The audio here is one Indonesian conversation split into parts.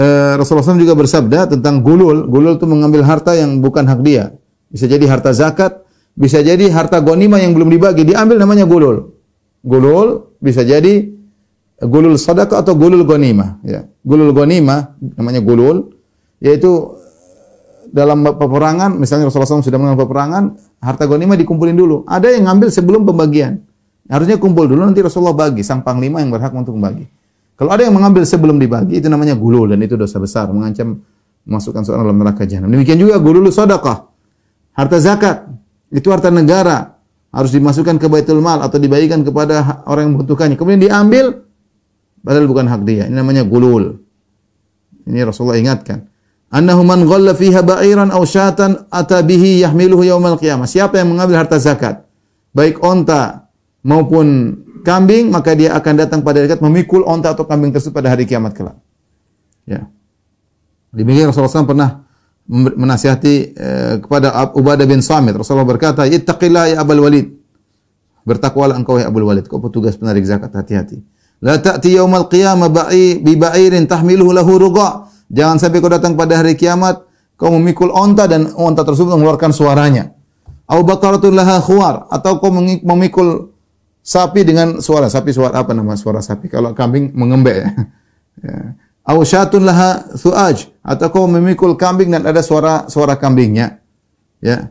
Eh, Rasulullah SAW juga bersabda tentang gulul. Gulul itu mengambil harta yang bukan hak dia. Bisa jadi harta zakat, bisa jadi harta gonima yang belum dibagi, diambil namanya gulul. Gulul bisa jadi gulul sadaqah atau gulul gonima. Ya. Gulul gonima, namanya gulul, yaitu eh, dalam peperangan, misalnya Rasulullah SAW sudah mengambil peperangan, harta gonima dikumpulin dulu. Ada yang ngambil sebelum pembagian. Harusnya kumpul dulu, nanti Rasulullah bagi. Sang Panglima yang berhak untuk membagi. Kalau ada yang mengambil sebelum dibagi, itu namanya gulul dan itu dosa besar, mengancam memasukkan seorang dalam neraka jahanam. Demikian juga gulul sodakah, Harta zakat, itu harta negara, harus dimasukkan ke baitul mal atau dibagikan kepada orang yang membutuhkannya. Kemudian diambil padahal bukan hak dia. Ini namanya gulul. Ini Rasulullah ingatkan. Annahu man ghalla fiha ba'iran aw syatan atabihi yahmiluhu yaumal qiyamah. Siapa yang mengambil harta zakat, baik onta maupun kambing, maka dia akan datang pada dekat memikul onta atau kambing tersebut pada hari kiamat kelak. Ya. Demikian Rasulullah SAW pernah menasihati eh, kepada Ubadah bin Samit. Rasulullah berkata, Ittaqillah ya Abul Walid. Bertakwalah engkau ya Abul Walid. Kau petugas penarik zakat, hati-hati. La ta'ti yaumal qiyamah ba'i bi ba'irin tahmiluhu lahu ruqa. Jangan sampai kau datang pada hari kiamat kau memikul onta dan onta tersebut mengeluarkan suaranya. Au baqaratun laha khuar atau kau memikul sapi dengan suara sapi suara apa nama suara sapi kalau kambing mengembek ya. ya. Au syatun laha suaj atau kau memikul kambing dan ada suara suara kambingnya. Ya.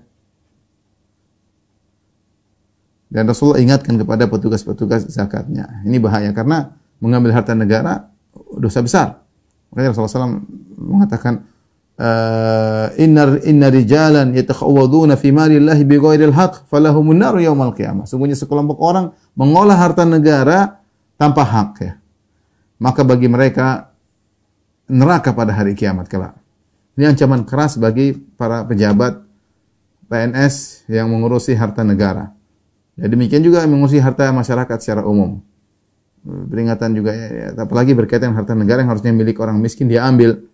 Dan Rasulullah ingatkan kepada petugas-petugas zakatnya. Ini bahaya karena mengambil harta negara dosa besar. Makanya Rasulullah SAW mengatakan uh, inna inna rijalan yatakhawaduna fi malillahi bighairil haqq falahumun nar yaumal qiyamah. Sungguhnya sekelompok orang mengolah harta negara tanpa hak ya. Maka bagi mereka neraka pada hari kiamat kelak. Ini ancaman keras bagi para pejabat PNS yang mengurusi harta negara. Ya, demikian juga mengurusi harta masyarakat secara umum. Eh, peringatan juga ya, ya, apalagi berkaitan harta negara yang harusnya milik orang miskin dia ambil